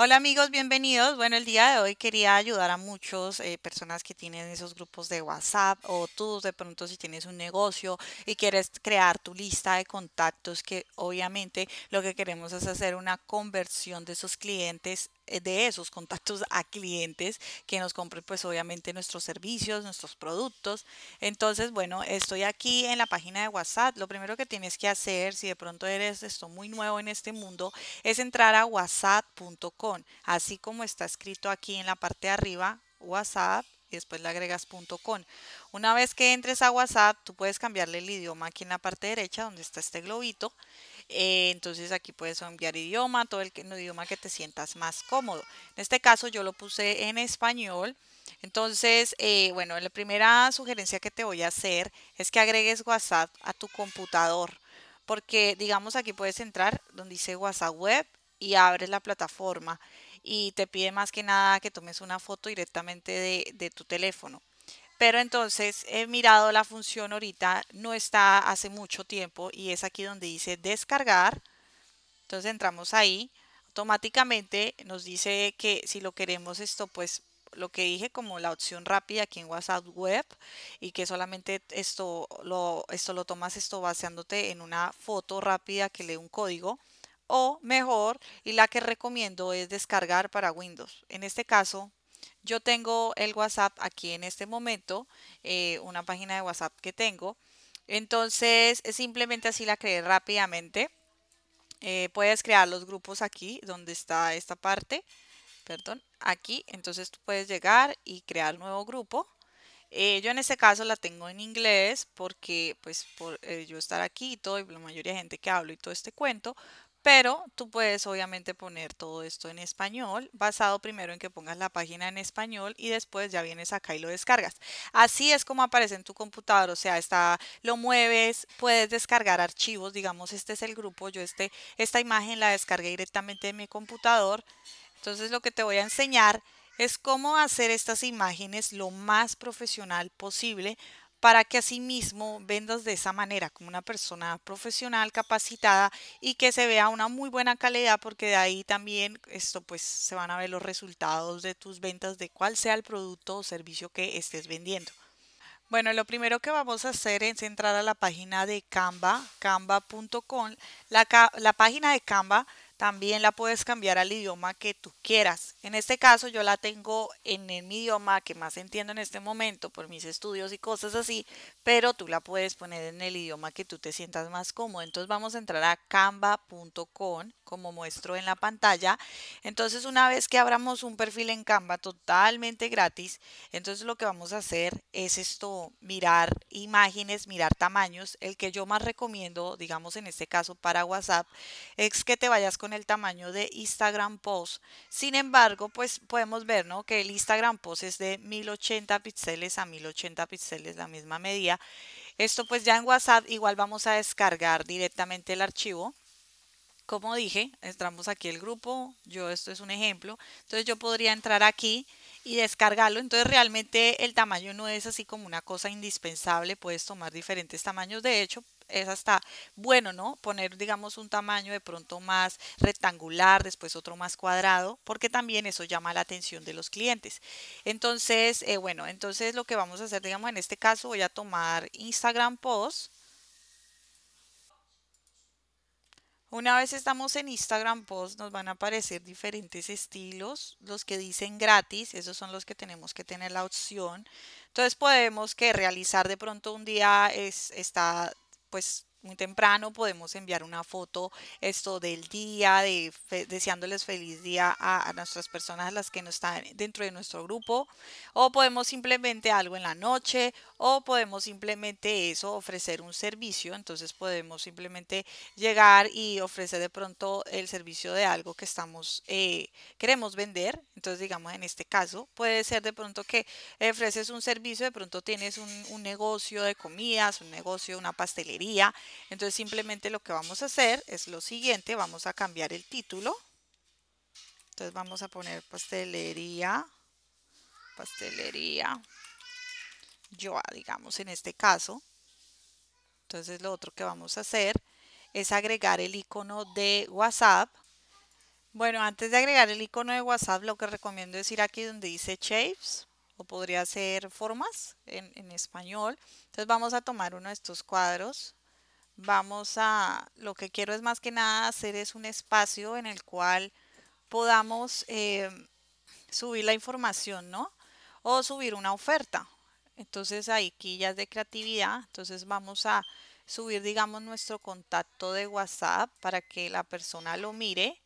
Hola amigos, bienvenidos. Bueno, el día de hoy quería ayudar a muchas eh, personas que tienen esos grupos de WhatsApp o tú de pronto si tienes un negocio y quieres crear tu lista de contactos que obviamente lo que queremos es hacer una conversión de esos clientes eh, de esos contactos a clientes que nos compren pues obviamente nuestros servicios, nuestros productos. Entonces, bueno, estoy aquí en la página de WhatsApp. Lo primero que tienes que hacer si de pronto eres esto muy nuevo en este mundo es entrar a whatsapp.com, así como está escrito aquí en la parte de arriba, WhatsApp y después le agregas .com. Una vez que entres a WhatsApp, tú puedes cambiarle el idioma aquí en la parte derecha donde está este globito eh, entonces aquí puedes enviar idioma, todo el, idioma que te sientas más cómodo. En este caso yo lo puse en español. Entonces, eh, bueno, la primera sugerencia que te voy a hacer es que agregues WhatsApp a tu computador. Porque digamos aquí puedes entrar donde dice WhatsApp Web y abres la plataforma y te pide más que nada que tomes una foto directamente de tu teléfono. Pero entonces he mirado la función ahorita, no está hace mucho tiempo y es aquí donde dice descargar. Entonces entramos ahí, automáticamente nos dice que si lo queremos esto, pues lo que dije como la opción rápida aquí en WhatsApp Web y que solamente esto lo, esto lo tomas esto baseándote en una foto rápida que lee un código o mejor y la que recomiendo es descargar para Windows. En este caso yo tengo el WhatsApp aquí en este momento, eh, una página de WhatsApp que tengo. Entonces, simplemente así la creé rápidamente. Eh, puedes crear los grupos aquí, donde está esta parte. Perdón, aquí. Entonces tú puedes llegar y crear nuevo grupo. Eh, yo en este caso la tengo en inglés porque pues por yo estar aquí y todo y la mayoría de gente que hablo y todo este cuento, pero tú puedes obviamente poner todo esto en español, basado primero en que pongas la página en español y después ya vienes acá y lo descargas. Así es como aparece en tu computador, o sea, está, lo mueves, puedes descargar archivos, digamos, este es el grupo, yo este, esta imagen la descargué directamente de mi computador. Entonces lo que te voy a enseñar es cómo hacer estas imágenes lo más profesional posible para que asimismo vendas de esa manera, como una persona profesional, capacitada y que se vea una muy buena calidad, porque de ahí también esto pues se van a ver los resultados de tus ventas, de cuál sea el producto o servicio que estés vendiendo. Bueno, lo primero que vamos a hacer es entrar a la página de Canva, canva.com. La, la página de Canva también la puedes cambiar al idioma que tú quieras. En este caso yo la tengo en el idioma que más entiendo en este momento por mis estudios y cosas así, pero tú la puedes poner en el idioma que tú te sientas más cómodo. Entonces vamos a entrar a canva.com como muestro en la pantalla. Entonces una vez que abramos un perfil en Canva totalmente gratis, entonces lo que vamos a hacer es esto, mirar imágenes, mirar tamaños. El que yo más recomiendo, digamos en este caso para WhatsApp, es que te vayas con el tamaño de Instagram Post. Sin embargo, pues podemos ver ¿no? que el Instagram Post es de 1080 píxeles a 1080 píxeles, la misma medida. Esto pues ya en WhatsApp igual vamos a descargar directamente el archivo. Como dije, entramos aquí el grupo, yo esto es un ejemplo. Entonces yo podría entrar aquí y descargarlo. Entonces realmente el tamaño no es así como una cosa indispensable, puedes tomar diferentes tamaños. De hecho, es hasta bueno, ¿no? Poner, digamos, un tamaño de pronto más rectangular, después otro más cuadrado, porque también eso llama la atención de los clientes. Entonces, eh, bueno, entonces lo que vamos a hacer, digamos, en este caso voy a tomar Instagram Post Una vez estamos en Instagram Post, nos van a aparecer diferentes estilos. Los que dicen gratis, esos son los que tenemos que tener la opción. Entonces podemos que realizar de pronto un día es, está pues muy temprano podemos enviar una foto esto del día, de deseándoles feliz día a, nuestras personas, las que no están dentro de nuestro grupo, o podemos simplemente algo en la noche, o podemos simplemente eso, ofrecer un servicio, entonces podemos simplemente llegar y ofrecer de pronto el servicio de algo que estamos, eh, queremos vender, entonces digamos en este caso, puede ser de pronto que ofreces un servicio, de pronto tienes un, un negocio de comidas, un negocio, una pastelería, entonces simplemente lo que vamos a hacer es lo siguiente, vamos a cambiar el título. Entonces vamos a poner pastelería, pastelería, yoa, digamos en este caso. Entonces lo otro que vamos a hacer es agregar el icono de WhatsApp. Bueno, antes de agregar el icono de WhatsApp, lo que recomiendo es ir aquí donde dice Shapes, o podría ser Formas en español. Entonces vamos a tomar uno de estos cuadros. Vamos a, lo que quiero es más que nada hacer es un espacio en el cual podamos eh, subir la información, ¿no? O subir una oferta. Entonces hay quillas de creatividad. Entonces vamos a subir, digamos, nuestro contacto de WhatsApp para que la persona lo mire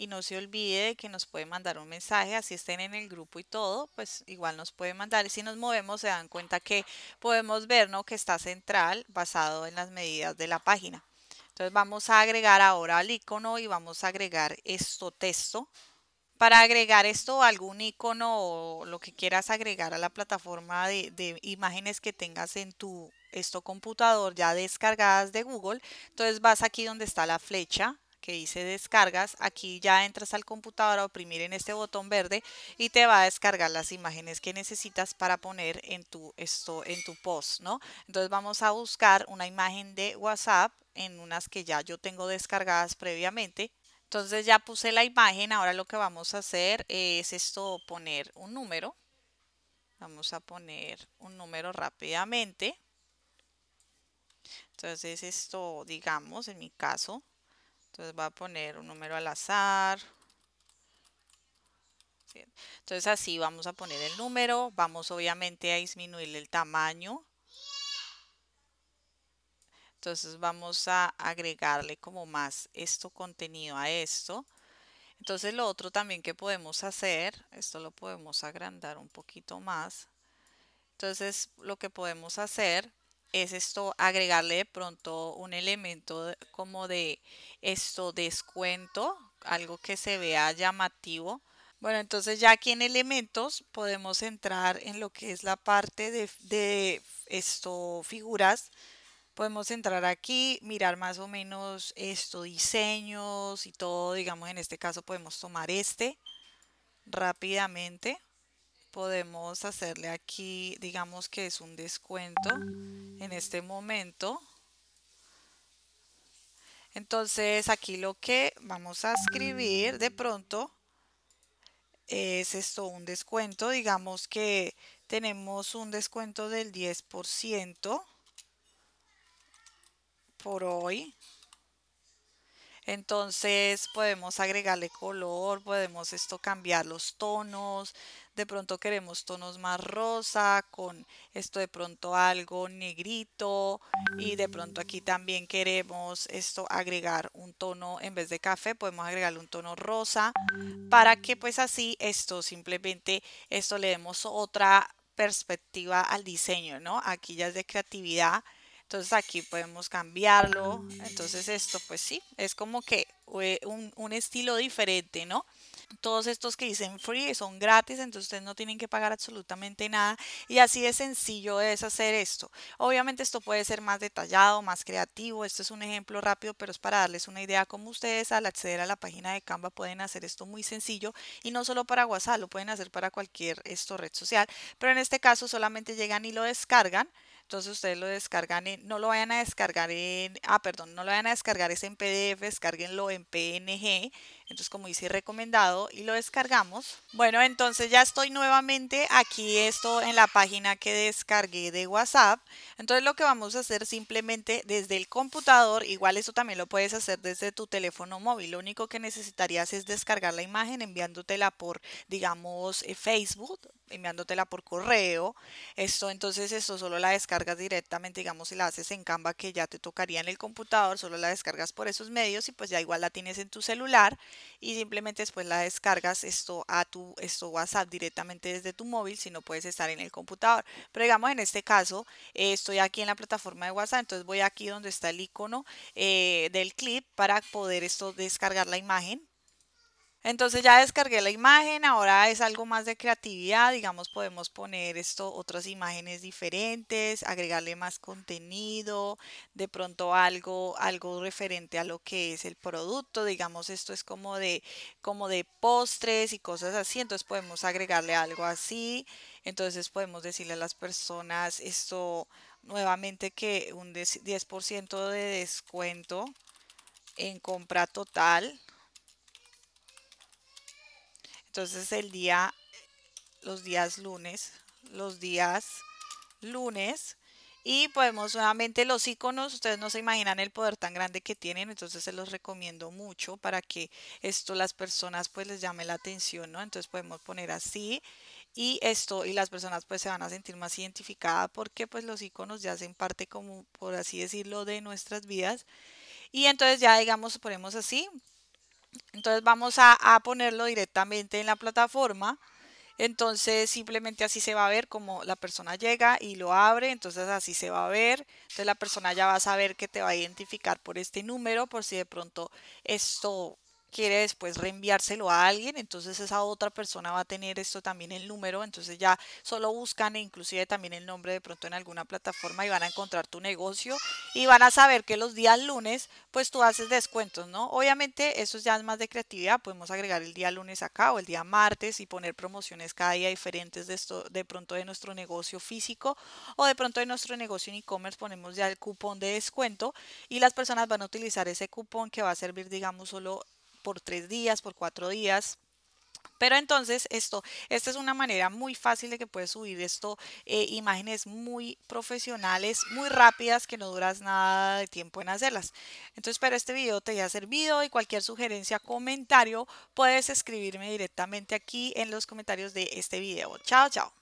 y no se olvide que nos puede mandar un mensaje, así estén en el grupo y todo, pues igual nos puede mandar. Y si nos movemos se dan cuenta que podemos ver ¿no? que está central basado en las medidas de la página. Entonces vamos a agregar ahora al icono y vamos a agregar esto texto. Para agregar esto, algún icono o lo que quieras agregar a la plataforma de, imágenes que tengas en tu esto computador ya descargadas de Google, entonces vas aquí donde está la flecha que dice descargas, aquí ya entras al computador a oprimir en este botón verde y te va a descargar las imágenes que necesitas para poner en tu, esto, en tu post, ¿no? Entonces vamos a buscar una imagen de WhatsApp en unas que ya yo tengo descargadas previamente. Entonces ya puse la imagen, ahora lo que vamos a hacer es esto, poner un número. Vamos a poner un número rápidamente. Entonces esto, digamos, en mi caso, entonces pues, va a poner un número al azar. Entonces así vamos a poner el número, vamos obviamente a disminuir el tamaño. Entonces vamos a agregarle como más esto contenido a esto. Entonces lo otro también que podemos hacer, esto lo podemos agrandar un poquito más. Entonces lo que podemos hacer es esto agregarle de pronto un elemento como de esto descuento, algo que se vea llamativo. Bueno, entonces ya aquí en elementos podemos entrar en lo que es la parte de, de esto figuras. Podemos entrar aquí, mirar más o menos esto, diseños y todo. Digamos, en este caso podemos tomar este rápidamente podemos hacerle aquí, digamos que es un descuento en este momento. Entonces aquí lo que vamos a escribir de pronto es esto, un descuento. Digamos que tenemos un descuento del 10% por hoy. Entonces podemos agregarle color, podemos esto cambiar los tonos, de pronto queremos tonos más rosa, con esto de pronto algo negrito y de pronto aquí también queremos esto agregar un tono en vez de café, podemos agregarle un tono rosa para que pues así esto simplemente esto le demos otra perspectiva al diseño, ¿no? Aquí ya es de creatividad entonces aquí podemos cambiarlo. Entonces ah. esto pues sí, es como que eh, un, estilo diferente, ¿no? todos estos que dicen free son gratis, entonces ustedes no tienen que pagar absolutamente nada y así de sencillo es hacer esto. Obviamente esto puede ser más detallado, más creativo, esto es un ejemplo rápido, pero es para darles una idea como ustedes al acceder a la página de Canva pueden hacer esto muy sencillo y no solo para WhatsApp, lo pueden hacer para cualquier esto red social, pero en este caso solamente llegan y lo descargan entonces ustedes lo descargan, no lo vayan a descargar en, ah, perdón, no lo vayan a descargar es en PDF, descarguenlo en PNG. Entonces como hice recomendado y lo descargamos. Bueno, entonces ya estoy nuevamente aquí esto en la página que descargué de WhatsApp. Entonces lo que vamos a hacer simplemente desde el computador, igual eso también lo puedes hacer desde tu teléfono móvil. Lo único que necesitarías es descargar la imagen enviándotela por, digamos, eh, Facebook enviándotela por correo. Esto entonces, esto solo la descargas directamente, digamos, si la haces en Canva que ya te tocaría en el computador, solo la descargas por esos medios y pues ya igual la tienes en tu celular y simplemente después la descargas esto a tu esto WhatsApp directamente desde tu móvil si no puedes estar en el computador. Pero digamos, en este caso, eh, estoy aquí en la plataforma de WhatsApp, entonces voy aquí donde está el icono eh, del clip para poder esto descargar la imagen entonces ya descargué la imagen, ahora es algo más de creatividad, digamos podemos poner esto, otras imágenes diferentes, agregarle más contenido, de pronto algo, algo referente a lo que es el producto, digamos esto es como de, como de postres y cosas así, entonces podemos agregarle algo así, entonces podemos decirle a las personas esto nuevamente que un 10% de descuento en compra total entonces el día, los días lunes, los días lunes. Y podemos nuevamente los iconos, ustedes no se imaginan el poder tan grande que tienen, entonces se los recomiendo mucho para que esto las personas pues les llame la atención, ¿no? Entonces podemos poner así y esto y las personas pues se van a sentir más identificadas porque pues los iconos ya hacen parte como por así decirlo de nuestras vidas. Y entonces ya digamos ponemos así, entonces vamos a, ponerlo directamente en la plataforma. Entonces simplemente así se va a ver como la persona llega y lo abre, entonces así se va a ver. Entonces la persona ya va a saber que te va a identificar por este número por si de pronto esto quiere después reenviárselo a alguien, entonces esa otra persona va a tener esto también el número, entonces ya solo buscan e inclusive también el nombre de pronto en alguna plataforma y van a encontrar tu negocio y van a saber que los días lunes pues tú haces descuentos, ¿no? Obviamente eso ya es más de creatividad, podemos agregar el día lunes acá o el día martes y poner promociones cada día diferentes de, esto, de pronto de nuestro negocio físico o de pronto de nuestro negocio en e-commerce ponemos ya el cupón de descuento y las personas van a utilizar ese cupón que va a servir digamos solo por tres días, por cuatro días. Pero entonces esto, esta es una manera muy fácil de que puedes subir esto, eh, imágenes muy profesionales, muy rápidas, que no duras nada de tiempo en hacerlas. Entonces espero este video te haya servido y cualquier sugerencia, comentario, puedes escribirme directamente aquí en los comentarios de este video. Chao, chao.